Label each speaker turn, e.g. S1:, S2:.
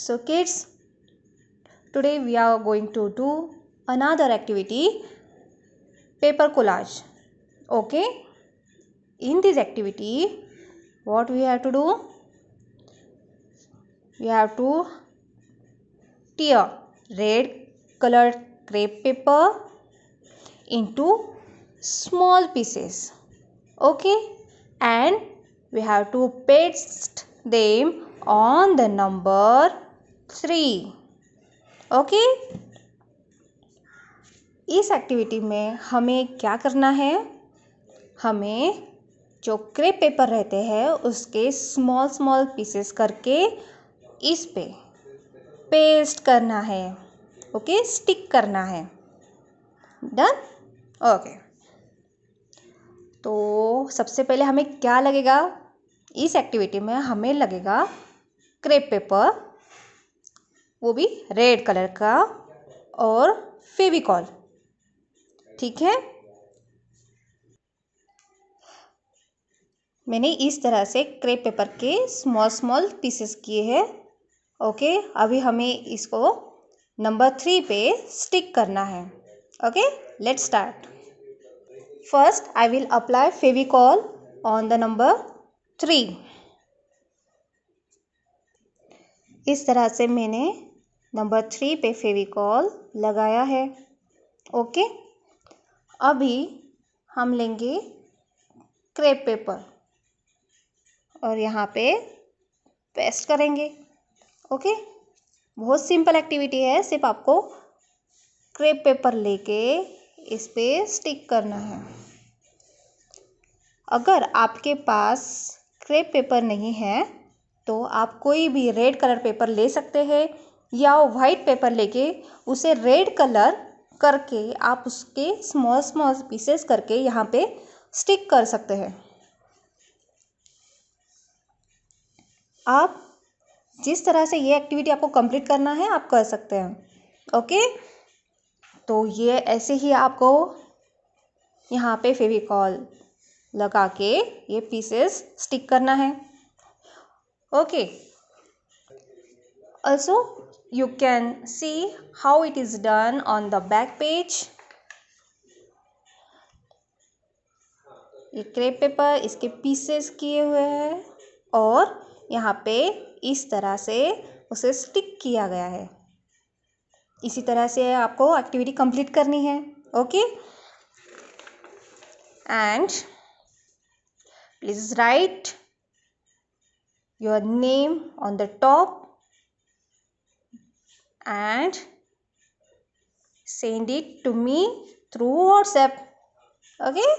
S1: so kids today we are going to do another activity paper collage okay in this activity what we have to do we have to tear red colored crepe paper into small pieces okay and we have to paste them on the number 3 okay इस activity में हमें क्या करना है हमें जो क्रे paper रहते हैं उसके स्मॉल स्मॉल पीसेस करके इस पे पेस्ट करना है ओके स्टिक करना है डन ओके तो सबसे पहले हमें क्या लगेगा इस एक्टिविटी में हमें लगेगा क्रेप पेपर वो भी रेड कलर का और फेविकॉल ठीक है मैंने इस तरह से क्रेप पेपर के स्मॉल स्मॉल पीसेस किए हैं ओके अभी हमें इसको नंबर थ्री पे स्टिक करना है okay let's start first I will apply Fevicol on the number three इस तरह से मैंने नंबर थ्री पे फेविकॉल लगाया है ओके अभी हम लेंगे क्रेप पेपर और यहाँ पे पेस्ट करेंगे ओके बहुत सिंपल एक्टिविटी है सिर्फ आपको क्रेप पेपर लेके इस पर स्टिक करना है अगर आपके पास क्रेप पेपर नहीं है तो आप कोई भी रेड कलर पेपर ले सकते हैं या वाइट पेपर लेके उसे रेड कलर करके आप उसके स्मॉल स्मॉल पीसेस करके यहाँ पे स्टिक कर सकते हैं आप जिस तरह से ये एक्टिविटी आपको कंप्लीट करना है आप कर सकते हैं ओके तो ये ऐसे ही आपको यहाँ पे फेविकॉल लगा के ये पीसेस स्टिक करना है okay also you can see how it is done on the back page ये क्रेप पेपर इसके पीसेस किए हुए हैं और यहाँ पे इस तरह से उसे स्टिक किया गया है इसी तरह से आपको एक्टिविटी कंप्लीट करनी है okay and please write your name on the top and send it to me through whatsapp okay